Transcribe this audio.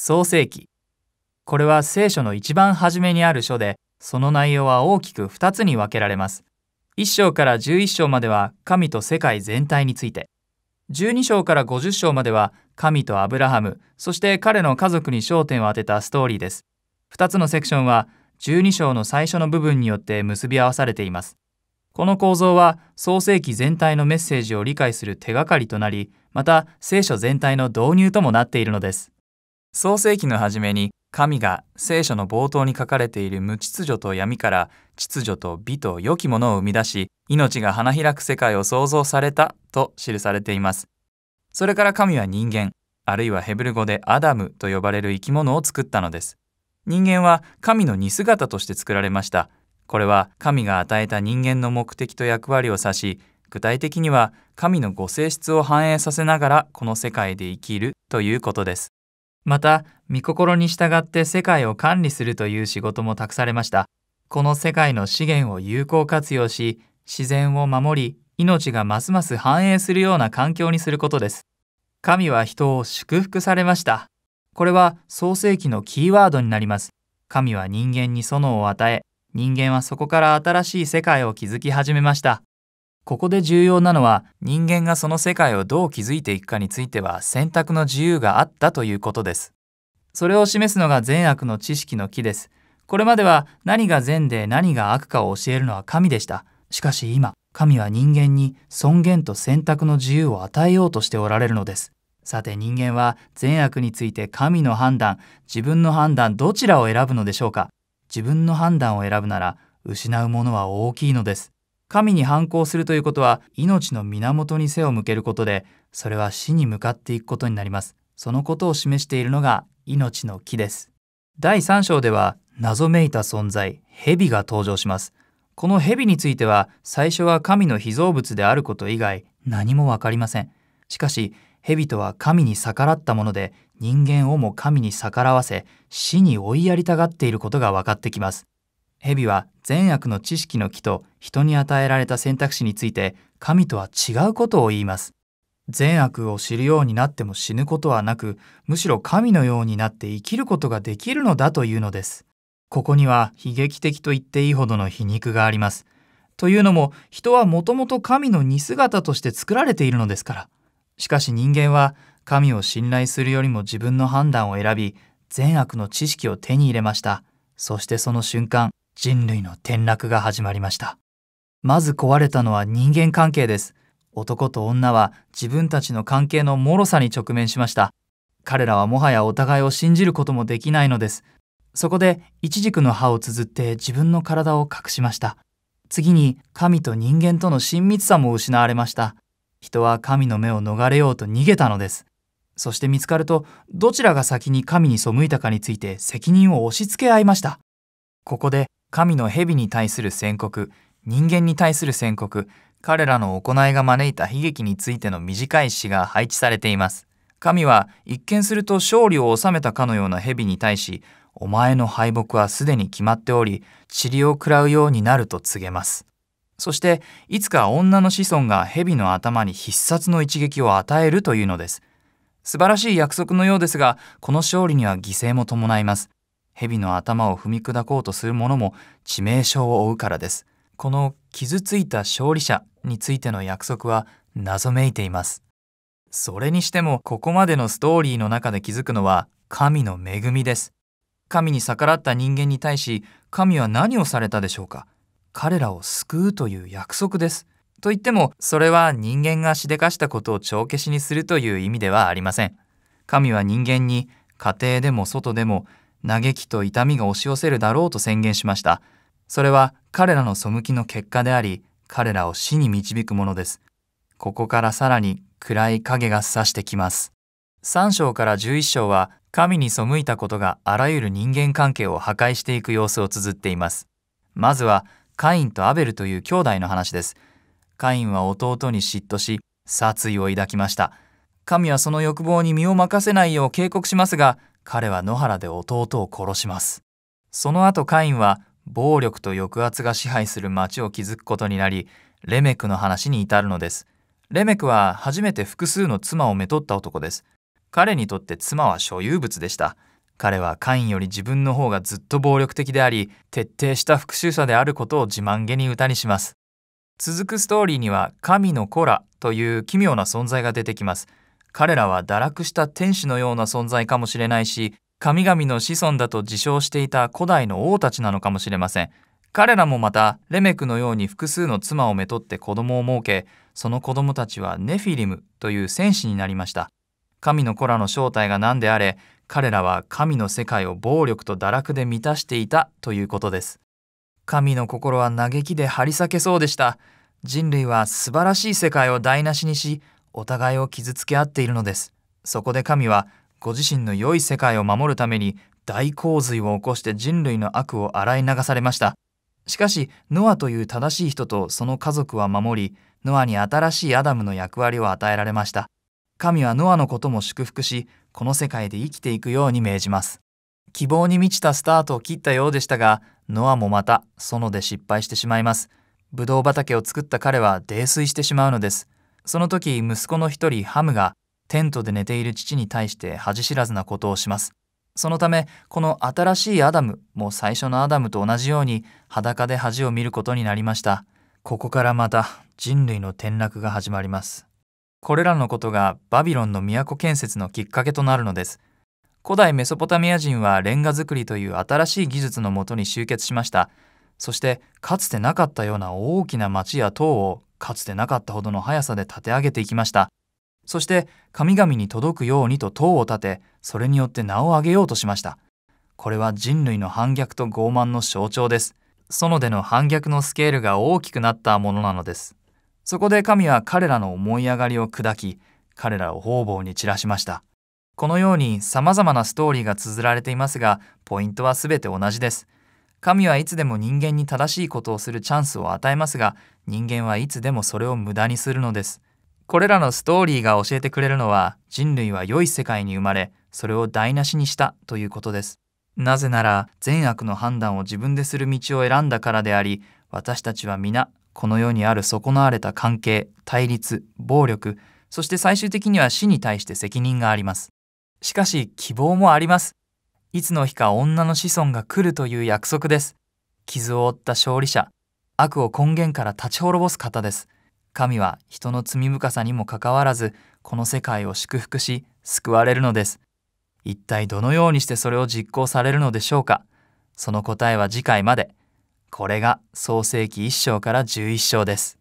創世記これは聖書の一番初めにある書でその内容は大きく2つに分けられます1章から11章までは神と世界全体について12章から50章までは神とアブラハムそして彼の家族に焦点を当てたストーリーです2つのセクションは12章の最初の部分によって結び合わされていますこの構造は創世記全体のメッセージを理解する手がかりとなりまた聖書全体の導入ともなっているのです創世紀の初めに神が聖書の冒頭に書かれている無秩序と闇から秩序と美と良きものを生み出し命が花開く世界を創造されたと記されていますそれから神は人間あるいはヘブル語でアダムと呼ばれる生き物を作ったのです人間は神の似姿として作られましたこれは神が与えた人間の目的と役割を指し具体的には神のご性質を反映させながらこの世界で生きるということですまた御心に従って世界を管理するという仕事も託されましたこの世界の資源を有効活用し自然を守り命がますます繁栄するような環境にすることです神は人を祝福されましたこれは創世記のキーワードになります神は人間に園を与え人間はそこから新しい世界を築き始めましたここで重要なのは人間がその世界をどう築いていくかについては選択の自由があったということですそれを示すのが善悪の知識の木ですこれまでは何が善で何が悪かを教えるのは神でしたしかし今神は人間に尊厳と選択の自由を与えようとしておられるのですさて人間は善悪について神の判断自分の判断どちらを選ぶのでしょうか自分の判断を選ぶなら失うものは大きいのです神に反抗するということは命の源に背を向けることでそれは死に向かっていくことになりますそのことを示しているのが命の木です第3章では謎めいた存在蛇が登場しますこの蛇については最初は神の被造物であること以外何も分かりませんしかし蛇とは神に逆らったもので人間をも神に逆らわせ死に追いやりたがっていることが分かってきます蛇は善悪の知識の木と人に与えられた選択肢について神とは違うことを言います。善悪を知るようになっても死ぬことはなく、むしろ神のようになって生きることができるのだというのです。ここには悲劇的と言っていいほどの皮肉があります。というのも、人はもともと神の似姿として作られているのですから。しかし人間は神を信頼するよりも自分の判断を選び、善悪の知識を手に入れました。そしてその瞬間、人類の転落が始まりましたまず壊れたのは人間関係です男と女は自分たちの関係の脆さに直面しました彼らはもはやお互いを信じることもできないのですそこでイチジクの葉をつづって自分の体を隠しました次に神と人間との親密さも失われました人は神の目を逃れようと逃げたのですそして見つかるとどちらが先に神に背いたかについて責任を押し付け合いましたここで神の蛇に対する宣告人間に対する宣告彼らの行いが招いた悲劇についての短い詩が配置されています神は一見すると勝利を収めたかのような蛇に対しお前の敗北はすでに決まっており塵を食らうようになると告げますそしていつか女の子孫が蛇の頭に必殺の一撃を与えるというのです素晴らしい約束のようですがこの勝利には犠牲も伴います蛇の頭を踏み砕こうとする者も致命傷を負うからですこの傷ついた勝利者についての約束は謎めいていますそれにしてもここまでのストーリーの中で気づくのは神の恵みです神に逆らった人間に対し神は何をされたでしょうか彼らを救うという約束ですと言ってもそれは人間がしでかしたことを帳消しにするという意味ではありません神は人間に家庭でも外でも嘆きと痛みが押し寄せるだろうと宣言しましたそれは彼らの背きの結果であり彼らを死に導くものですここからさらに暗い影が差してきます3章から11章は神に背いたことがあらゆる人間関係を破壊していく様子を綴っていますまずはカインとアベルという兄弟の話ですカインは弟に嫉妬し殺意を抱きました神はその欲望に身を任せないよう警告しますが彼は野原で弟を殺しますその後カインは暴力と抑圧が支配する町を築くことになりレメクの話に至るのですレメクは初めて複数の妻をめとった男です彼にとって妻は所有物でした彼はカインより自分の方がずっと暴力的であり徹底した復讐者であることを自慢げに歌にします続くストーリーには神の子らという奇妙な存在が出てきます彼らは堕落した天使のような存在かもしれないし神々の子孫だと自称していた古代の王たちなのかもしれません彼らもまたレメクのように複数の妻をめとって子供を設けその子供たちはネフィリムという戦士になりました神の子らの正体が何であれ彼らは神の世界を暴力と堕落で満たしていたということです神の心は嘆きで張り裂けそうでした人類は素晴らしい世界を台無しにしお互いを傷つけ合っているのですそこで神はご自身の良い世界を守るために大洪水を起こして人類の悪を洗い流されましたしかしノアという正しい人とその家族は守りノアに新しいアダムの役割を与えられました神はノアのことも祝福しこの世界で生きていくように命じます希望に満ちたスタートを切ったようでしたがノアもまた園で失敗してしまいますブドウ畑を作った彼は泥酔してしまうのですその時息子の一人ハムがテントで寝ている父に対して恥知らずなことをしますそのためこの新しいアダムも最初のアダムと同じように裸で恥を見ることになりましたここからまた人類の転落が始まりますこれらのことがバビロンの都建設のきっかけとなるのです古代メソポタミア人はレンガ作りという新しい技術のもとに集結しましたそしてかつてなかったような大きな町や塔をかつてなかったほどの速さで立て上げていきましたそして神々に届くようにと塔を建てそれによって名を上げようとしましたこれは人類の反逆と傲慢の象徴です園での反逆のスケールが大きくなったものなのですそこで神は彼らの思い上がりを砕き彼らを方々に散らしましたこのように様々なストーリーが綴られていますがポイントは全て同じです神はいつでも人間に正しいことをするチャンスを与えますが人間はいつでもそれを無駄にするのですこれらのストーリーが教えてくれるのは人類は良い世界に生まれそれを台無しにしたということですなぜなら善悪の判断を自分でする道を選んだからであり私たちは皆この世にある損なわれた関係対立暴力そして最終的には死に対して責任がありますしかし希望もありますいつの日か女の子孫が来るという約束です傷を負った勝利者悪を根源から立ち滅ぼす方です神は人の罪深さにもかかわらずこの世界を祝福し救われるのです一体どのようにしてそれを実行されるのでしょうかその答えは次回までこれが創世紀1章から11章です